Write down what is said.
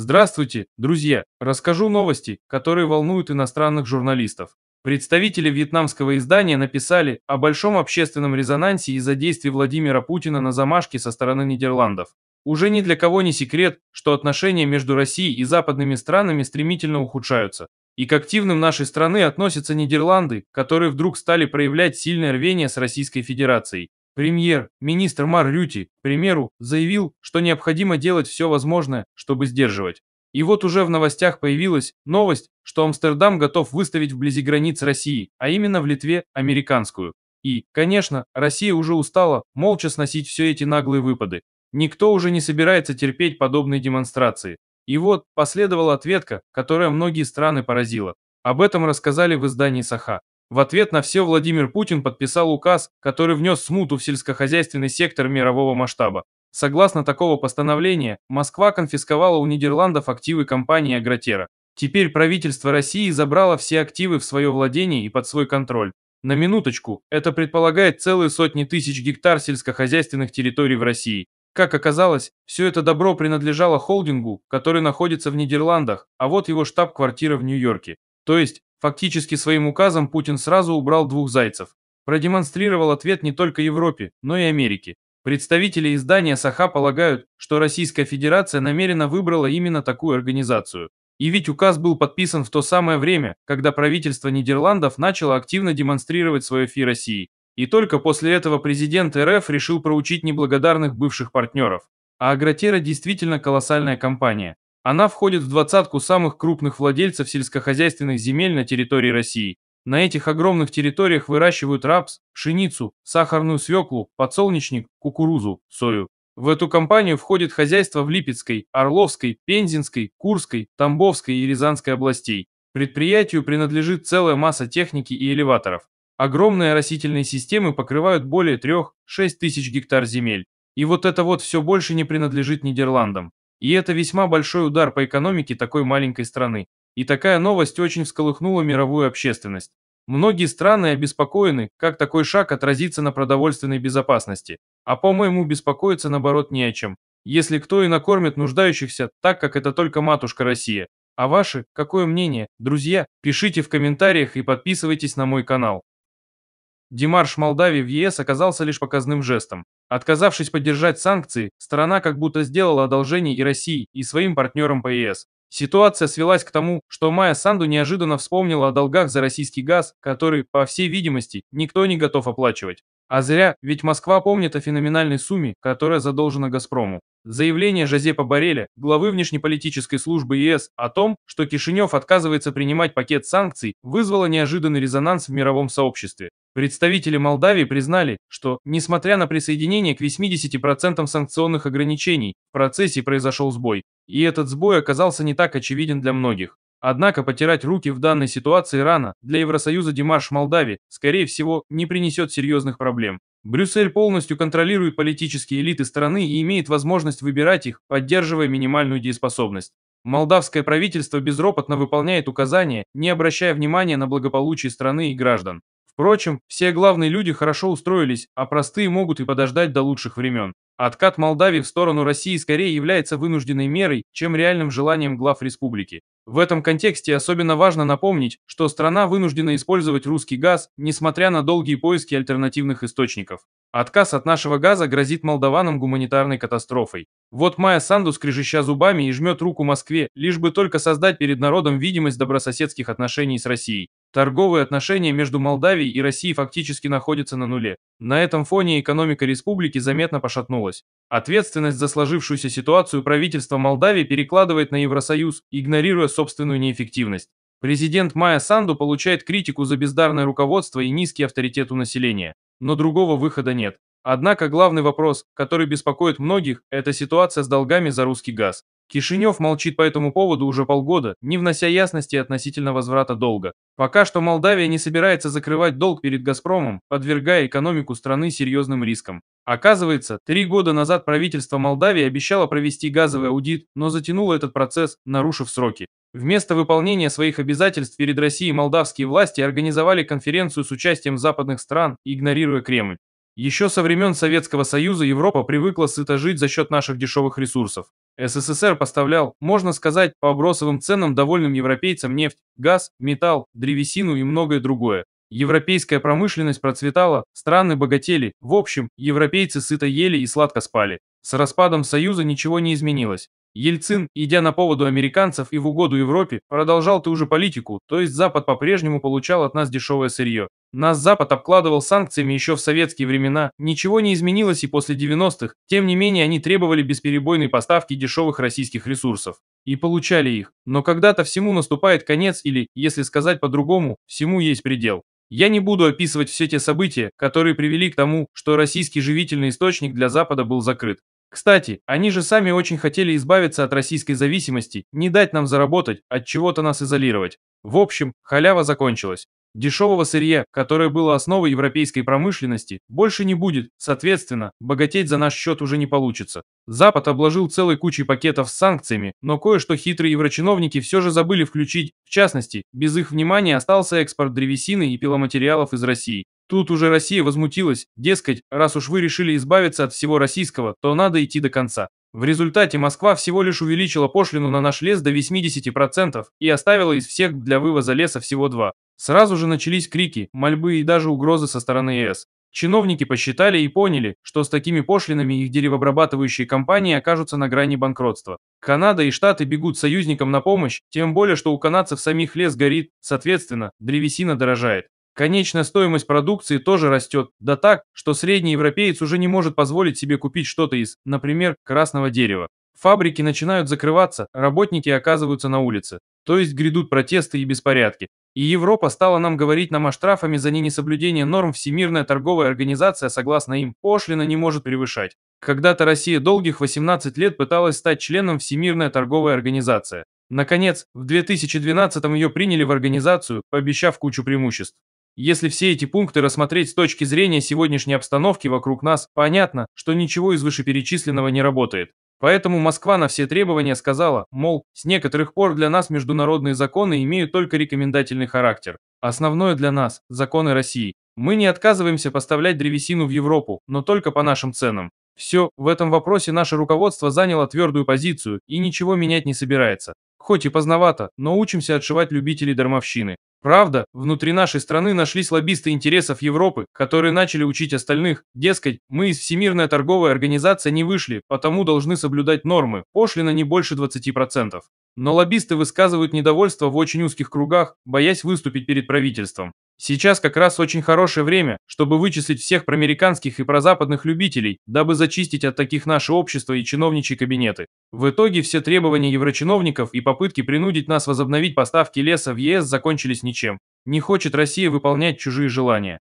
Здравствуйте, друзья! Расскажу новости, которые волнуют иностранных журналистов. Представители вьетнамского издания написали о большом общественном резонансе из-за действий Владимира Путина на замашке со стороны Нидерландов. Уже ни для кого не секрет, что отношения между Россией и западными странами стремительно ухудшаются. И к активным нашей страны относятся Нидерланды, которые вдруг стали проявлять сильное рвение с Российской Федерацией. Премьер-министр Мар Рюти, к примеру, заявил, что необходимо делать все возможное, чтобы сдерживать. И вот уже в новостях появилась новость, что Амстердам готов выставить вблизи границ России, а именно в Литве, американскую. И, конечно, Россия уже устала молча сносить все эти наглые выпады. Никто уже не собирается терпеть подобные демонстрации. И вот последовала ответка, которая многие страны поразила. Об этом рассказали в издании «Саха». В ответ на все Владимир Путин подписал указ, который внес смуту в сельскохозяйственный сектор мирового масштаба. Согласно такого постановления, Москва конфисковала у Нидерландов активы компании «Агротера». Теперь правительство России забрало все активы в свое владение и под свой контроль. На минуточку, это предполагает целые сотни тысяч гектар сельскохозяйственных территорий в России. Как оказалось, все это добро принадлежало холдингу, который находится в Нидерландах, а вот его штаб-квартира в Нью-Йорке. То есть, Фактически своим указом Путин сразу убрал двух зайцев. Продемонстрировал ответ не только Европе, но и Америке. Представители издания «Саха» полагают, что Российская Федерация намеренно выбрала именно такую организацию. И ведь указ был подписан в то самое время, когда правительство Нидерландов начало активно демонстрировать свое фи России. И только после этого президент РФ решил проучить неблагодарных бывших партнеров. А Агротера действительно колоссальная компания. Она входит в двадцатку самых крупных владельцев сельскохозяйственных земель на территории России. На этих огромных территориях выращивают рапс, пшеницу, сахарную свеклу, подсолнечник, кукурузу, сою. В эту компанию входят хозяйства в Липецкой, Орловской, Пензенской, Курской, Тамбовской и Рязанской областей. Предприятию принадлежит целая масса техники и элеваторов. Огромные растительные системы покрывают более 3-6 тысяч гектар земель. И вот это вот все больше не принадлежит Нидерландам. И это весьма большой удар по экономике такой маленькой страны. И такая новость очень всколыхнула мировую общественность. Многие страны обеспокоены, как такой шаг отразится на продовольственной безопасности. А по-моему, беспокоиться наоборот не о чем. Если кто и накормит нуждающихся, так как это только матушка Россия. А ваши, какое мнение, друзья? Пишите в комментариях и подписывайтесь на мой канал. Демарш Молдавии в ЕС оказался лишь показным жестом. Отказавшись поддержать санкции, страна как будто сделала одолжение и России, и своим партнерам по ЕС. Ситуация свелась к тому, что Майя Санду неожиданно вспомнила о долгах за российский газ, который, по всей видимости, никто не готов оплачивать. А зря, ведь Москва помнит о феноменальной сумме, которая задолжена «Газпрому». Заявление Жозепа Бареля, главы внешнеполитической службы ЕС, о том, что Кишинев отказывается принимать пакет санкций, вызвало неожиданный резонанс в мировом сообществе. Представители Молдавии признали, что, несмотря на присоединение к 80% санкционных ограничений, в процессе произошел сбой, и этот сбой оказался не так очевиден для многих. Однако потирать руки в данной ситуации рано, для Евросоюза Димаш Молдавии, скорее всего, не принесет серьезных проблем. Брюссель полностью контролирует политические элиты страны и имеет возможность выбирать их, поддерживая минимальную дееспособность. Молдавское правительство безропотно выполняет указания, не обращая внимания на благополучие страны и граждан. Впрочем, все главные люди хорошо устроились, а простые могут и подождать до лучших времен. Откат Молдавии в сторону России скорее является вынужденной мерой, чем реальным желанием глав республики. В этом контексте особенно важно напомнить, что страна вынуждена использовать русский газ, несмотря на долгие поиски альтернативных источников. Отказ от нашего газа грозит молдаванам гуманитарной катастрофой. Вот Майя Санду скрежеща зубами и жмет руку Москве, лишь бы только создать перед народом видимость добрососедских отношений с Россией. Торговые отношения между Молдавией и Россией фактически находятся на нуле. На этом фоне экономика республики заметно пошатнулась. Ответственность за сложившуюся ситуацию правительство Молдавии перекладывает на Евросоюз, игнорируя собственную неэффективность. Президент Майя Санду получает критику за бездарное руководство и низкий авторитет у населения. Но другого выхода нет. Однако главный вопрос, который беспокоит многих, это ситуация с долгами за русский газ. Кишинев молчит по этому поводу уже полгода, не внося ясности относительно возврата долга. Пока что Молдавия не собирается закрывать долг перед «Газпромом», подвергая экономику страны серьезным рискам. Оказывается, три года назад правительство Молдавии обещало провести газовый аудит, но затянуло этот процесс, нарушив сроки. Вместо выполнения своих обязательств перед Россией молдавские власти организовали конференцию с участием западных стран, игнорируя Кремль. Еще со времен Советского Союза Европа привыкла сыто жить за счет наших дешевых ресурсов. СССР поставлял, можно сказать, по обросовым ценам довольным европейцам нефть, газ, металл, древесину и многое другое. Европейская промышленность процветала, страны богатели, в общем, европейцы сыто ели и сладко спали. С распадом Союза ничего не изменилось. Ельцин, идя на поводу американцев и в угоду Европе, продолжал ту же политику, то есть Запад по-прежнему получал от нас дешевое сырье. Нас Запад обкладывал санкциями еще в советские времена, ничего не изменилось и после 90-х, тем не менее они требовали бесперебойной поставки дешевых российских ресурсов. И получали их. Но когда-то всему наступает конец или, если сказать по-другому, всему есть предел. Я не буду описывать все те события, которые привели к тому, что российский живительный источник для Запада был закрыт. Кстати, они же сами очень хотели избавиться от российской зависимости, не дать нам заработать, от чего-то нас изолировать. В общем, халява закончилась. Дешевого сырья, которое было основой европейской промышленности, больше не будет, соответственно, богатеть за наш счет уже не получится. Запад обложил целой кучей пакетов с санкциями, но кое-что хитрые еврочиновники все же забыли включить, в частности, без их внимания остался экспорт древесины и пиломатериалов из России. Тут уже Россия возмутилась, дескать, раз уж вы решили избавиться от всего российского, то надо идти до конца. В результате Москва всего лишь увеличила пошлину на наш лес до 80% и оставила из всех для вывоза леса всего два. Сразу же начались крики, мольбы и даже угрозы со стороны ЕС. Чиновники посчитали и поняли, что с такими пошлинами их деревообрабатывающие компании окажутся на грани банкротства. Канада и Штаты бегут союзникам на помощь, тем более, что у канадцев самих лес горит, соответственно, древесина дорожает. Конечная стоимость продукции тоже растет, да так, что средний европеец уже не может позволить себе купить что-то из, например, красного дерева. Фабрики начинают закрываться, работники оказываются на улице. То есть грядут протесты и беспорядки. И Европа стала нам говорить нам о штрафами за ненесоблюдение норм Всемирная торговая организация, согласно им, пошлина не может превышать. Когда-то Россия долгих 18 лет пыталась стать членом Всемирная торговая организация. Наконец, в 2012 ее приняли в организацию, пообещав кучу преимуществ. Если все эти пункты рассмотреть с точки зрения сегодняшней обстановки вокруг нас, понятно, что ничего из вышеперечисленного не работает. Поэтому Москва на все требования сказала, мол, с некоторых пор для нас международные законы имеют только рекомендательный характер. Основное для нас – законы России. Мы не отказываемся поставлять древесину в Европу, но только по нашим ценам. Все, в этом вопросе наше руководство заняло твердую позицию и ничего менять не собирается. Хоть и поздновато, но учимся отшивать любителей дармовщины. Правда, внутри нашей страны нашлись лоббисты интересов Европы, которые начали учить остальных, дескать, мы из Всемирной торговой организации не вышли, потому должны соблюдать нормы, пошлина не больше 20%. Но лоббисты высказывают недовольство в очень узких кругах, боясь выступить перед правительством. Сейчас как раз очень хорошее время, чтобы вычислить всех проамериканских и прозападных любителей, дабы зачистить от таких наше общество и чиновничьи кабинеты. В итоге все требования еврочиновников и попытки принудить нас возобновить поставки леса в ЕС закончились ничем. Не хочет Россия выполнять чужие желания.